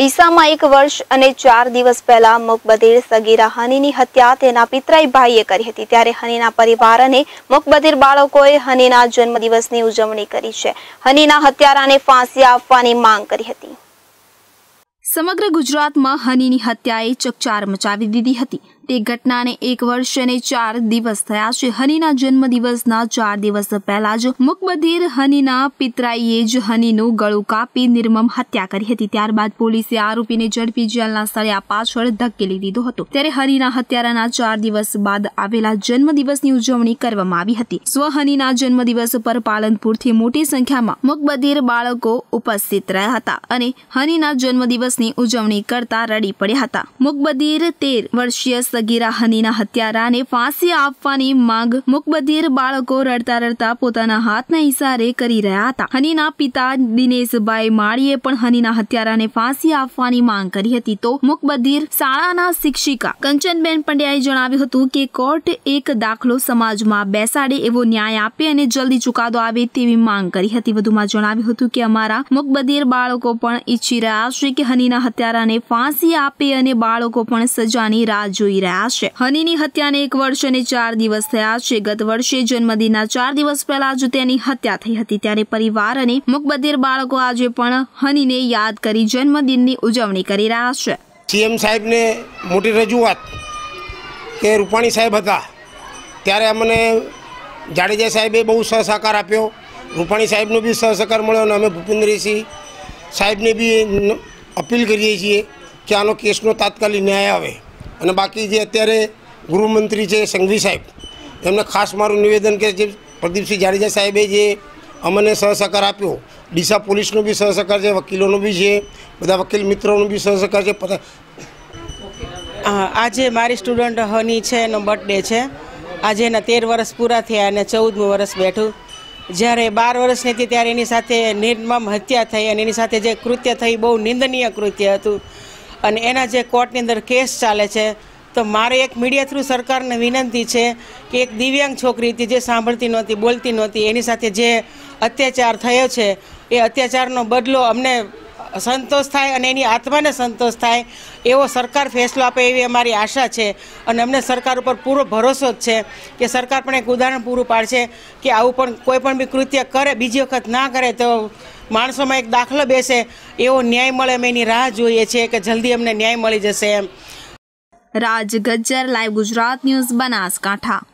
ડીસામાં એક વર્ષ અને ચાર દિવસ પહેલા મકબદીર સગીરા હનીની હત્યા તેના પિતરાઈ ભાઈએ કરી હતી ત્યારે હનીના પરિવાર અને મકબદીર બાળકોએ હનીના જન્મદિવસની ઉજવણી કરી છે હનીના હત્યારાને ફાંસી આપવાની માંગ કરી હતી સમગ્ર ગુજરાતમાં હનીની હત્યાએ ચકચાર મચાવી દીધી હતી તે ઘટનાને એક વર્ષ અને ચાર દિવસ થયા છે હનીના જન્મદિવસના ચાર દિવસ પહેલા જ મુકબધીર હનીના પિતરાઈએ જ હનીનું ગળું કાપી નિર્મમ હત્યા કરી હતી ત્યારબાદ પોલીસે આરોપીને ઝડપી જેલના સ્થળે પાછળ ધકેલી દીધો હતો ત્યારે હનીના હત્યારાના ચાર દિવસ બાદ આવેલા જન્મદિવસની ઉજવણી કરવામાં આવી હતી સ્વહનીના જન્મદિવસ પર પાલનપુરથી મોટી સંખ્યામાં મુકબધીર બાળકો ઉપસ્થિત રહ્યા હતા અને હનીના જન્મદિવસની ઉજવણી કરતા રડી પડ્યા હતા મુકબધીર તેર વર્ષીય સગીરા હનીના હત્યારાને ફાંસી આપવાની માંગ મુખબધીર બાળકો રડતા રડતા પોતાના હાથના ઇશારે કરી રહ્યા હતા હનીના પિતા દિનેશભાઈ માળીએ પણ હનીના હત્યારાને ફાંસી આપવાની માંગ કરી હતી તો મુકબધીર શાળાના શિક્ષિકા કંચનબેન પંડ્યાએ જણાવ્યું હતું કે કોર્ટ એક દાખલો સમાજમાં બેસાડે એવો ન્યાય આપે અને જલ્દી ચુકાદો આવે તેવી માંગ કરી હતી વધુમાં જણાવ્યું હતું કે અમારા મુખબધીર બાળકો પણ ઈચ્છી રહ્યા છે કે હનીના હત્યારાને ફાંસી આપે અને બાળકો પણ સજાની રાહ જોઈ રહ્યા રહ્યા છે હનીની હત્યાને એક વર્ષ અને ચાર દિવસ થયા છે ગત વર્ષે જન્મદિનના ચાર દિવસ પહેલા જ તેની હત્યા થઈ હતી ત્યારે પરિવાર અને મુકબધિર બાળકો આજે પણ હનીને યાદ કરી જન્મદિનની ઉજવણી કરી રહ્યા છે સીએમ સાહેબને મોટી રજૂઆત કે રૂપાણી સાહેબ હતા ત્યારે અમને જાડેજા સાહેબે બહુ સહસહકાર આપ્યો રૂપાણી સાહેબનો બી સહસહકાર મળ્યો અને અમે ભૂપેન્દ્રસિંહ સાહેબને બી અપીલ કરીએ છીએ કે આનો કેસનો તાત્કાલિક ન્યાય આવે અને બાકી જે અત્યારે ગૃહમંત્રી છે સંઘવી સાહેબ એમને ખાસ મારું નિવેદન કે જે પ્રદીપસિંહ જાડેજા સાહેબે જે અમને સહસહકાર આપ્યો ડીસા પોલીસનો બી સહસહકાર છે વકીલોનો બી છે બધા વકીલ મિત્રોનો બી સહસહકાર છે આજે મારી સ્ટુડન્ટ હની છે એનો બર્થડે છે આજે એના તેર વર્ષ પૂરા થયા અને ચૌદમું વર્ષ બેઠું જ્યારે બાર વર્ષની હતી ત્યારે એની સાથે નિર્મમ હત્યા થઈ અને એની સાથે જે કૃત્ય થઈ બહુ નિંદનીય કૃત્ય હતું અને એના જે કોર્ટની અંદર કેસ ચાલે છે તો મારે એક મીડિયા થ્રુ સરકારને વિનંતી છે કે એક દિવ્યાંગ છોકરી હતી જે સાંભળતી નહોતી બોલતી નહોતી એની સાથે જે અત્યાચાર થયો છે એ અત્યાચારનો બદલો અમને સંતોષ થાય અને એની આત્માને સંતોષ થાય એવો સરકાર ફેસલો આપે એવી અમારી આશા છે અને અમને સરકાર ઉપર પૂરો ભરોસો જ છે કે સરકાર પણ એક ઉદાહરણ પૂરું પાડશે કે આવું પણ કોઈ પણ બી કૃત્ય કરે બીજી વખત ના કરે તો માણસોમાં એક દાખલો બેસે એવો ન્યાય મળે અમે એની રાહ જોઈએ છીએ કે જલ્દી અમને ન્યાય મળી જશે એમ રાજ ગજ્જર લાઈવ ગુજરાત ન્યૂઝ બનાસકાંઠા